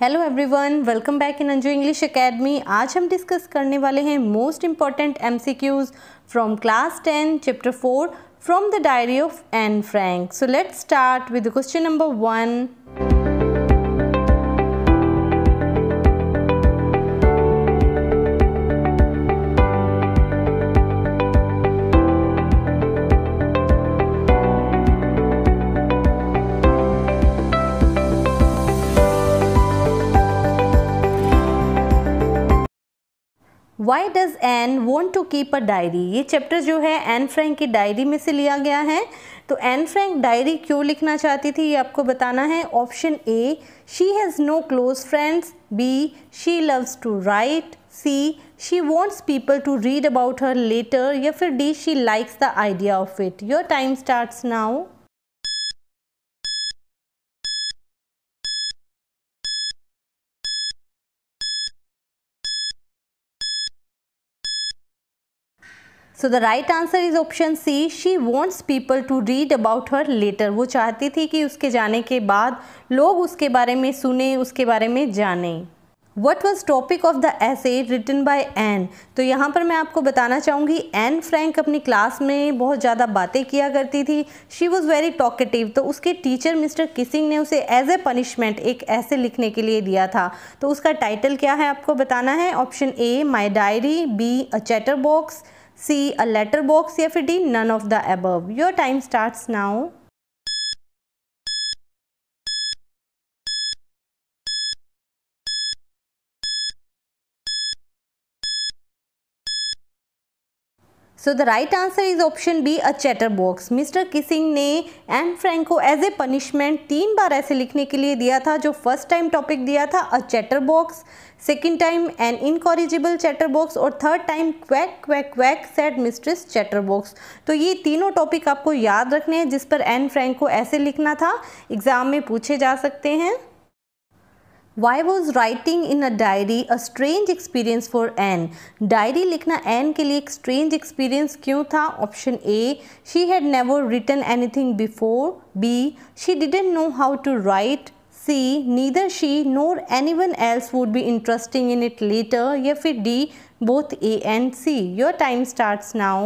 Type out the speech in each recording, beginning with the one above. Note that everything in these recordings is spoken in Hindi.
Hello everyone welcome back in Anju English Academy आज हम डिस्कस करने वाले हैं most important MCQs from class ten chapter four from the diary of Anne Frank so let's start with question number one why does Anne want to keep a diary ये चैप्टर जो है एन फ्रेंक की डायरी में से लिया गया है तो एन फ्रेंक डायरी क्यों लिखना चाहती थी ये आपको बताना है option A she has no close friends B she loves to write C she wants people to read about her letter या फिर D she likes the idea of it your time starts now so the right answer is option C she wants people to read about her letter वो चाहती थी कि उसके जाने के बाद लोग उसके बारे में सुने उसके बारे में जाने what was topic of the essay written by Anne तो यहाँ पर मैं आपको बताना चाहूँगी एन फ्रैंक अपनी क्लास में बहुत ज़्यादा बातें किया करती थी शी वॉज़ वेरी टॉकेटिव तो उसके टीचर मिस्टर किसिंग ने उसे एज ए पनिशमेंट एक ऐसे लिखने के लिए दिया था तो उसका टाइटल क्या है आपको बताना है option A my diary B a chatter box C. A letter box CFD. None of the above. Your time starts now. So the right answer is option B a chatter box Mr Keesing ने एन फ्रैंक को एज ए पनिशमेंट तीन बार ऐसे लिखने के लिए दिया था जो फर्स्ट टाइम टॉपिक दिया था a chatter box second time an incorrigible chatter box और third time quack quack quack said mistress box तो ये तीनों टॉपिक आपको याद रखने हैं जिस पर एन फ्रैंक को ऐसे लिखना था एग्जाम में पूछे जा सकते हैं Why was writing in a diary a strange experience for N? Diary likhna Anne ke liye strange experience kyun tha? Option A. She had never written anything before. B. She didn't know how to write. C. Neither she nor anyone else would be interesting in it later. Yeah, D. Both A and C. Your time starts now.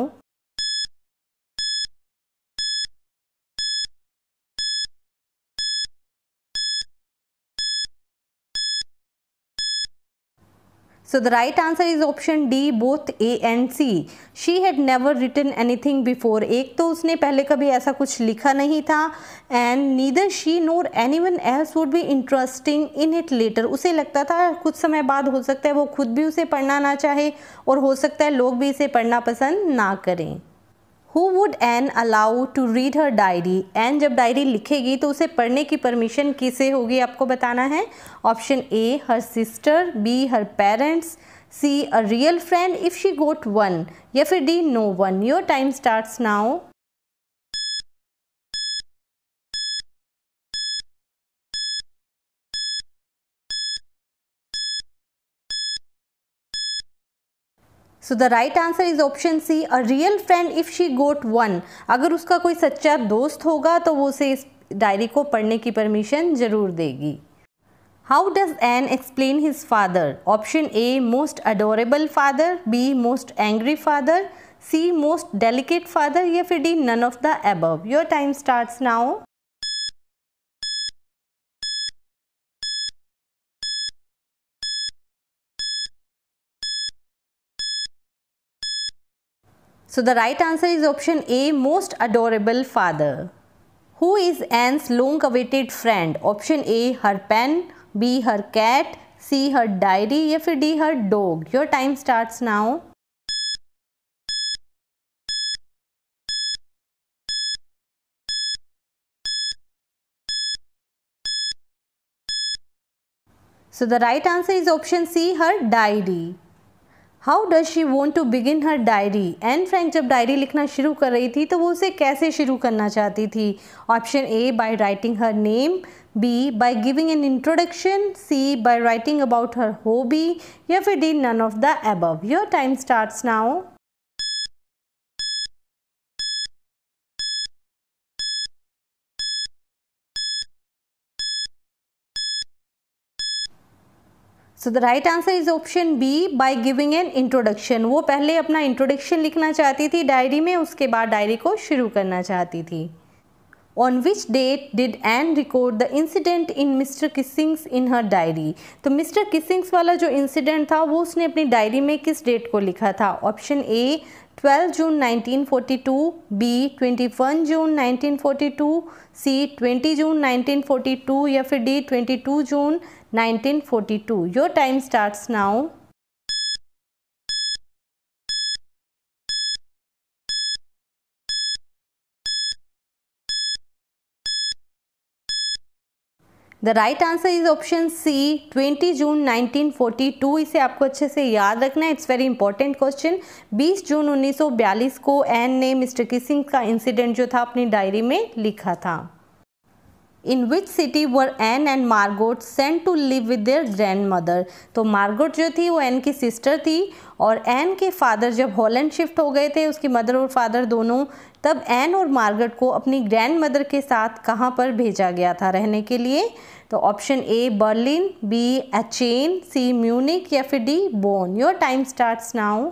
So the right answer is option D both A and C. She had never written anything before. ek to usne pehle kabhi aisa kuch likha nahi tha and neither she nor anyone else would be interesting in it later. use lagta tha kuch samay baad ho sakta hai wo khud bhi use padhna na chahe aur ho sakta hai log bhi ise padhna pasand na करें who would Anne allow to read her diary Anne जब डायरी लिखेगी तो उसे पढ़ने की परमिशन किसे होगी आपको बताना है option A her sister B her parents C a real friend if she got one या फिर D no one your time starts now so the right answer is option C a real friend if she got one अगर उसका कोई सच्चा दोस्त होगा तो वो उसे इस डायरी को पढ़ने की परमिशन ज़रूर देगी how does Anne explain his father option A most adorable father B most angry father C most delicate father या फिर D none of the above your time start now So the right answer is option A, most adorable father. Who is Anne's long awaited friend? Option A, her pen, B, her cat, C, her diary, या D, her dog. Your time starts now. So the right answer is option C, her diary. How does she want to begin her diary Anne Frank जब डायरी लिखना शुरू कर रही थी तो वो उसे कैसे शुरू करना चाहती थी option A by writing her name B by giving an introduction C by writing about her hobby या फिर D none of the above your time starts now so the right answer is option B by giving an introduction वो पहले अपना इंट्रोडक्शन लिखना चाहती थी डायरी में उसके बाद डायरी को शुरू करना चाहती थी on which date did Anne record the incident in Mr Keesing's in her diary तो मिस्टर किसिंग्स वाला जो इंसिडेंट था वो उसने अपनी डायरी में किस डेट को लिखा था ऑप्शन ए 12 जून 1942, बी 21 जून 1942, सी 20 जून 1942 या फिर D 22 June 1942 your time starts now the right answer is option C 20 June 1942 इसे आपको अच्छे से याद रखना है it's very important question 20 June 1942 को एन ने मिस्टर किसिंग का इंसिडेंट जो था अपनी डायरी में लिखा था in which city were Anne and Margot sent to live with their mother तो मार्गोट जो थी वो एन की सिस्टर थी और एन के फादर जब हॉलैंड शिफ्ट हो गए थे उसकी मदर और फादर दोनों तब एन और मार्गट को अपनी ग्रैंड मदर के साथ कहाँ पर भेजा गया था रहने के लिए तो option A Berlin B Aachen C Munich या फिर D Bonn your time starts now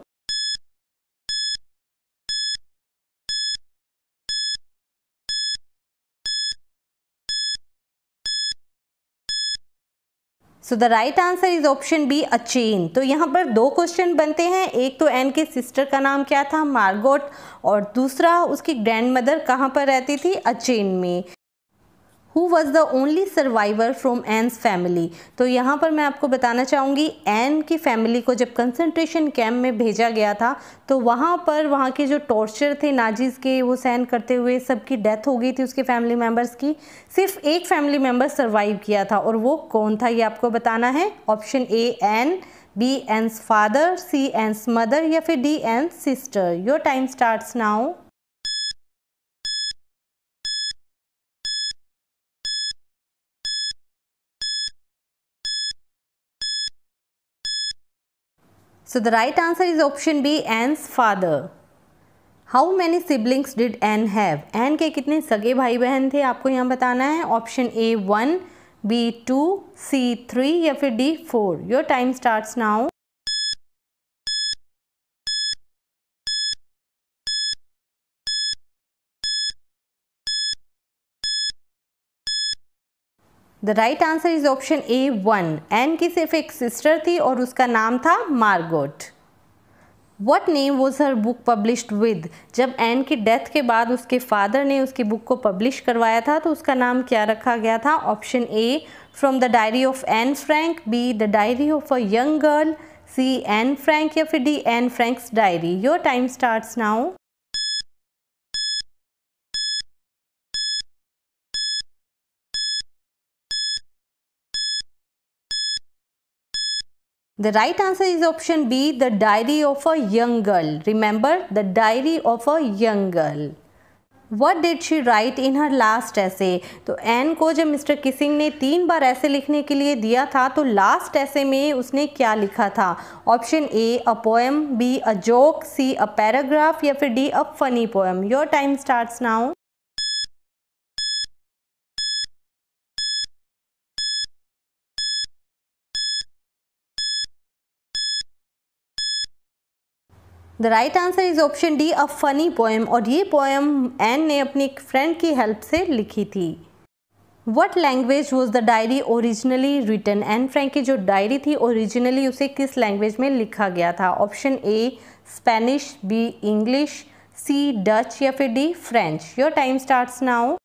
so the right answer is option B Aachen तो यहाँ पर दो क्वेश्चन बनते हैं एक तो एन के सिस्टर का नाम क्या था मार्गोट और दूसरा उसकी ग्रैंड मदर कहाँ पर रहती थी अ चेन में who was the only survivor from Anne's family तो यहाँ पर मैं आपको बताना चाहूँगी एन की फैमिली को जब कंसनट्रेशन कैम्प में भेजा गया था तो वहाँ पर वहाँ के जो टॉर्चर थे नाजीज़ के वो सहन करते हुए सबकी डेथ हो गई थी उसके फैमिली मेम्बर्स की सिर्फ एक फैमिली मेम्बर सर्वाइव किया था और वो कौन था ये आपको बताना है option A Anne B Anne's father C Anne's mother या फिर D Anne's sister your time starts now So the right answer is option B Anne's father. How many siblings did Anne have Anne के कितने सगे भाई बहन थे आपको यहाँ बताना है option A one B two C three या फिर D four your time starts now the right answer is option A one Anne की सिर्फ एक सिस्टर थी और उसका नाम था Margot what name was her book published with जब एन की डेथ के बाद उसके फादर ने उसकी बुक को पब्लिश करवाया था तो उसका नाम क्या रखा गया था option A from the diary of Anne Frank B the diary of a young girl C Anne Frank या फिर D Anne Frank's diary your time starts now The right answer is option B, the diary of a young girl. Remember, the diary of a young girl. What did she write in her last essay तो एन को जब मिस्टर किसिंग ने तीन बार ऐसे लिखने के लिए दिया था तो लास्ट ऐसे में उसने क्या लिखा था option A a poem B a joke C a paragraph या फिर D a funny poem your time start now the right answer is option D a funny poem और ये पोएम एन ने अपनी एक फ्रेंड की हेल्प से लिखी थी what language was the diary originally written Anne Frank की जो डायरी थी ओरिजिनली उसे किस लैंग्वेज में लिखा गया था option A Spanish B English C Dutch या फिर D French your time starts now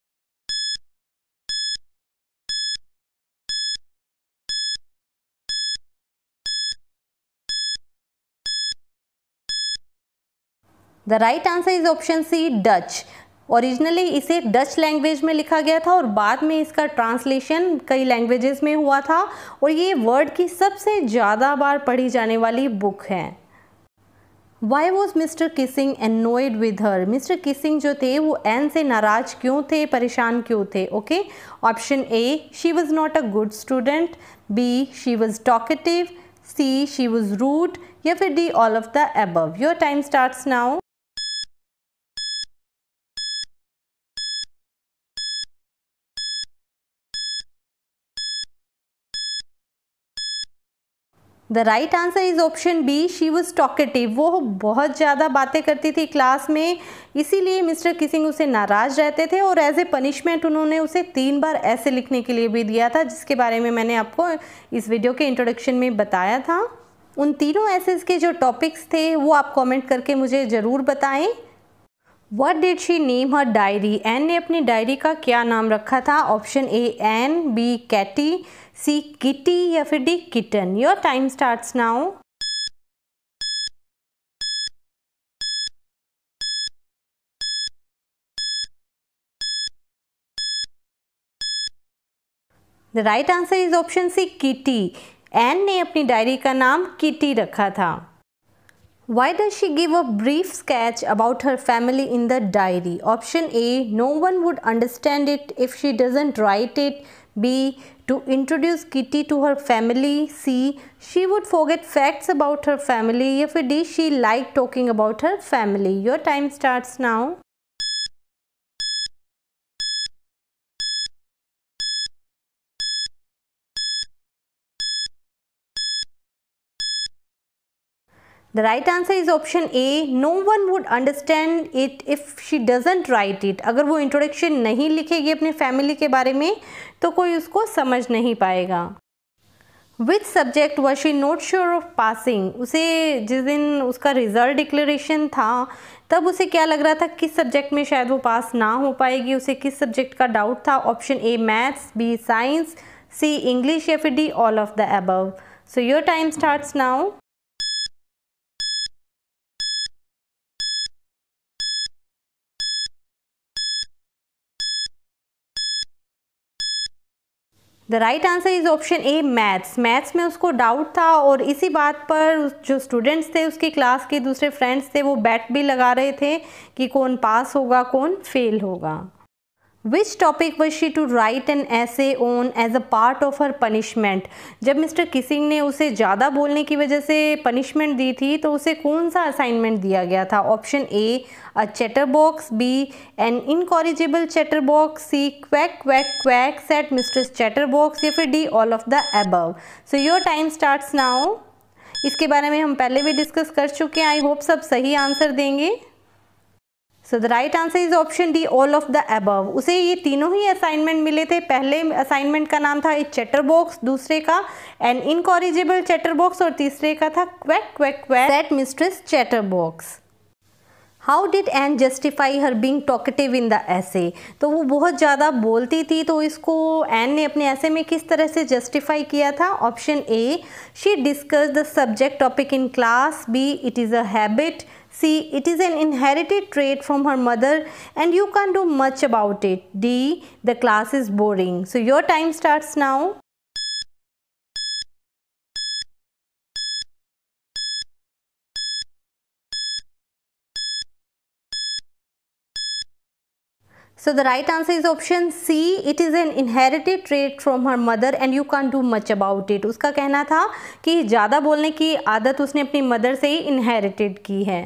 the right answer is option C Dutch originally इसे डच लैंग्वेज में लिखा गया था और बाद में इसका ट्रांसलेशन कई लैंग्वेजेस में हुआ था और ये वर्ड की सबसे ज़्यादा बार पढ़ी जाने वाली बुक है why was Mr Keesing annoyed with her? Mr Keesing जो थे वो एन से नाराज क्यों थे परेशान क्यों थे okay option A she was not a good student B she was talkative C she was rude या फिर D all of the above your time start now the right answer is option B she was talkative वो बहुत ज़्यादा बातें करती थी क्लास में इसीलिए मिस्टर किसिंग उसे नाराज़ रहते थे और एज ए पनिशमेंट उन्होंने उसे तीन बार ऐसे लिखने के लिए भी दिया था जिसके बारे में मैंने आपको इस वीडियो के इंट्रोडक्शन में बताया था उन तीनों एसेस के जो टॉपिक्स थे वो आप कमेंट करके मुझे ज़रूर बताएं what did she name her diary Anne ने अपनी डायरी का क्या नाम रखा था option A Anne B Katie C Kitty या फिर D Kitten your time start now the right answer is option C Kitty Anne ने अपनी डायरी का नाम किटी रखा था Why does she give a brief sketch about her family in the diary? Option A. No one would understand it if she doesn't write it. B. To introduce Kitty to her family. C. She would forget facts about her family. If D. She liked talking about her family. Your time starts now. The right answer is option A. No one would understand it if she doesn't write it. अगर वो इंट्रोडक्शन नहीं लिखेगी अपने फैमिली के बारे में तो कोई उसको समझ नहीं पाएगा which subject was she not sure of passing उसे जिस दिन उसका रिजल्ट declaration था तब उसे क्या लग रहा था किस सब्जेक्ट में शायद वो पास ना हो पाएगी उसे किस सब्जेक्ट का डाउट था option A maths B science C English या फिर D all of the above so your time starts now the right answer is option A maths maths में उसको डाउट था और इसी बात पर जो स्टूडेंट्स थे उसकी क्लास के दूसरे फ्रेंड्स थे वो बैट भी लगा रहे थे कि कौन पास होगा कौन फेल होगा which topic was she to write an essay on as a part of her punishment जब मिस्टर किसिंग ने उसे ज़्यादा बोलने की वजह से पनिशमेंट दी थी तो उसे कौन सा असाइनमेंट दिया गया था option A a chatter chatterbox B an incorrigible chatterbox C quack quack quack said mister chatterbox या फिर D all of the above so your time starts now इसके बारे में हम पहले भी डिस्कस कर चुके हैं आई होप सब सही आंसर देंगे so the right answer is option D all of the above उसे ये तीनों ही असाइनमेंट मिले थे पहले असाइनमेंट का नाम था ए चैटर बॉक्स दूसरे का एन इनकॉरिजेबल चैटर बॉक्स और तीसरे का था quack quack quack that mistress chatterbox how did Anne justify her being talkative in the essay तो वो बहुत ज़्यादा बोलती थी तो इसको एन ने अपने ऐसे में किस तरह से जस्टिफाई किया था option A she discuss the subject topic in class B it is a habit C. It is an inherited trait from her mother and you can't do much about it. D. The class is boring. So your time starts now. So the right answer is option C. It is an inherited trait from her mother and you can't do much about it. उसका कहना था कि ज़्यादा बोलने की आदत उसने अपनी मदर से ही इनहेरिटेड की है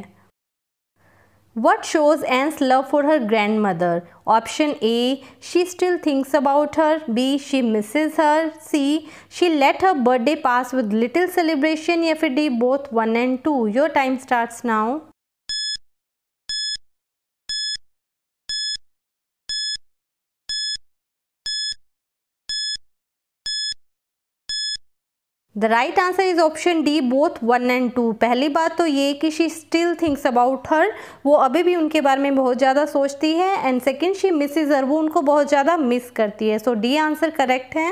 What shows Anne's love for her grandmother? Option A. She still thinks about her. B. She misses her. C. She let her birthday pass with little celebration. every day. Both 1 and 2. Your time starts now. The right answer is option D both one and two पहली बात तो ये कि she still thinks about her वो अभी भी उनके बारे में बहुत ज़्यादा सोचती है and second she miss her वो उनको बहुत ज़्यादा मिस करती है सो डी आंसर करेक्ट है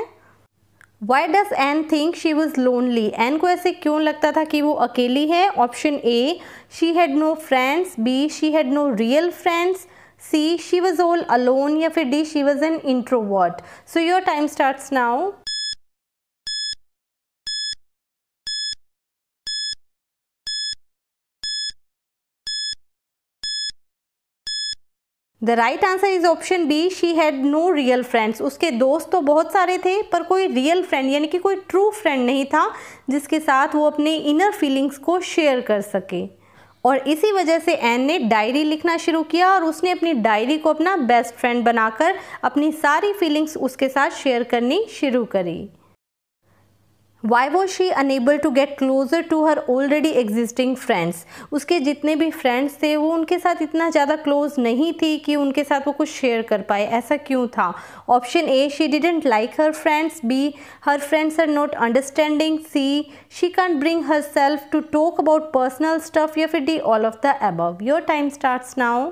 why does Anne think she was lonely Anne को ऐसे क्यों लगता था कि वो अकेली है option A she had no friends B she had no real friends C she was all alone या फिर D she was an introvert so your time start now the right answer is option B she had no real friends उसके दोस्त तो बहुत सारे थे पर कोई रियल फ्रेंड यानी कि कोई ट्रू फ्रेंड नहीं था जिसके साथ वो अपने इनर फीलिंग्स को शेयर कर सके और इसी वजह से एन ने डायरी लिखना शुरू किया और उसने अपनी डायरी को अपना बेस्ट फ्रेंड बनाकर अपनी सारी फीलिंग्स उसके साथ शेयर करनी शुरू करी why was she unable to get closer to her already existing friends उसके जितने भी फ्रेंड्स थे वो उनके साथ इतना ज़्यादा क्लोज नहीं थी कि उनके साथ वो कुछ शेयर कर पाए ऐसा क्यों था option A she didn't like her friends B her friends are not understanding C she can bring herself to talk about personal stuff या फिर D all of the above your time starts now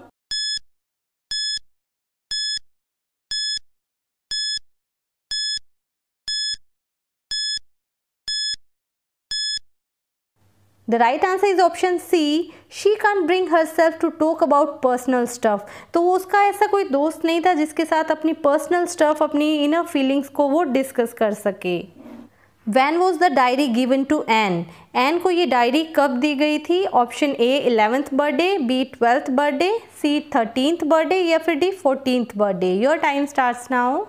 the right answer is option C she She bring herself to talk about personal stuff तो उसका ऐसा कोई दोस्त नहीं था जिसके साथ अपनी पर्सनल स्टफ अपनी इनर फीलिंग्स को वो डिस्कस कर सके when was the diary given to Anne Anne को ये डायरी कब दी गई थी option A eleventh birthday B twelfth birthday C thirteenth birthday या फिर D fourteenth birthday your time start now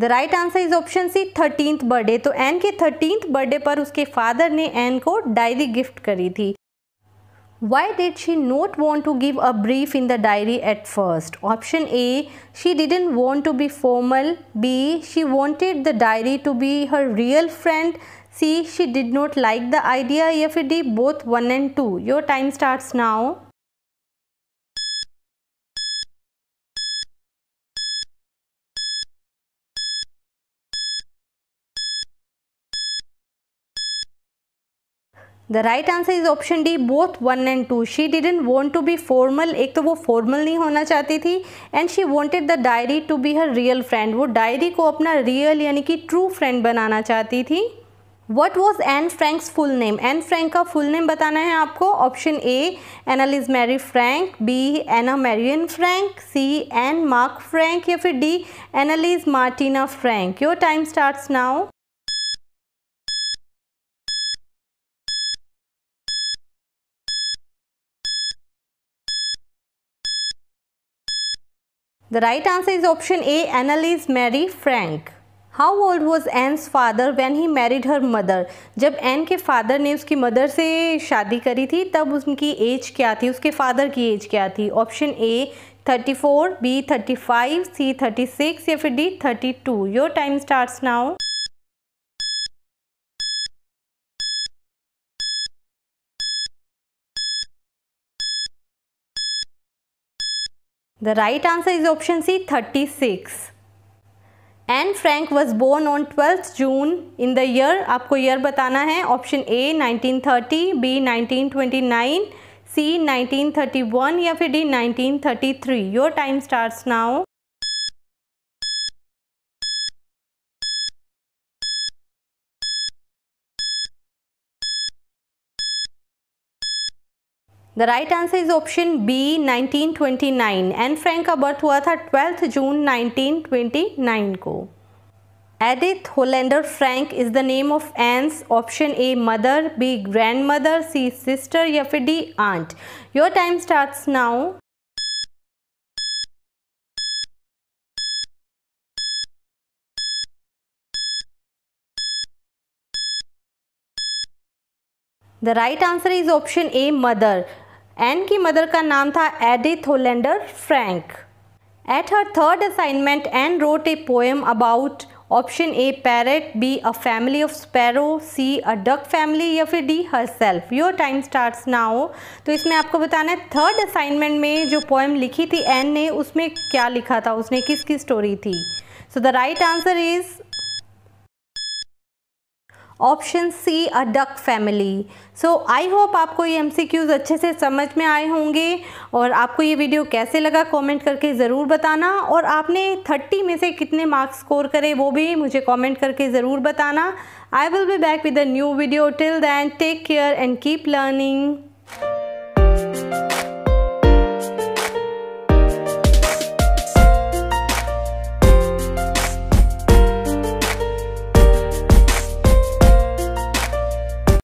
the right answer is option C thirteenth birthday तो एन के थर्टींथ बर्थडे पर उसके फादर ने एन को डायरी गिफ्ट करी थी Why did she not want to give a brief in the diary at first? Option A She didn't want to be formal. B She wanted the diary to be her real friend. C She did not like the idea. F D both 1 and 2. Your time starts now. The right answer is option D both one and two she didn't want to be formal एक तो वो फॉर्मल नहीं होना चाहती थी and she wanted the diary to be her real friend वो डायरी को अपना रियल यानी कि ट्रू फ्रेंड बनाना चाहती थी what was Anne Frank's full name Anne Frank का फुल नेम बताना है आपको option A Annalise Mary Frank B Anna Marian Frank C Anne Mark Frank या फिर D Annalise Martina Frank your time start now The right answer is option A Annalise Mary Frank. How old was Anne's father when he married her mother जब एन के फादर ने उसकी मदर से शादी करी थी तब उनकी एज क्या थी उसके फादर की एज क्या थी option A thirty four B thirty five C thirty six या फिर D thirty two your time now. The right answer is option C 36. Anne Frank was born on 12th June in the year आपको year बताना है option A 1930 B 1929 C 1931 या फिर D 1933 Your time starts now. The right answer is option B 1929 Anne Frank का बर्थ हुआ था ट्वेल्थ जून 1929 को Edith Hollander Frank is the name of Anne's option A mother B grandmother C sister या फिर D aunt your time start now the right answer is option A mother Anne की मदर का नाम था Edith Hollander Frank at her third assignment Anne wrote a poem about option A parrot B a family of sparrow C a duck family या फिर D herself your time start now तो इसमें आपको बताना है थर्ड असाइनमेंट में जो पोएम लिखी थी एन ने उसमें क्या लिखा था उसने किसकी स्टोरी थी so the right answer is option C a duck family so I hope आपको ये एमसीक्यूज़ अच्छे से समझ में आए होंगे और आपको ये वीडियो कैसे लगा कमेंट करके ज़रूर बताना और आपने 30 में से कितने मार्क्स स्कोर करे वो भी मुझे कमेंट करके ज़रूर बताना I will be back with a new video till then take care and keep learning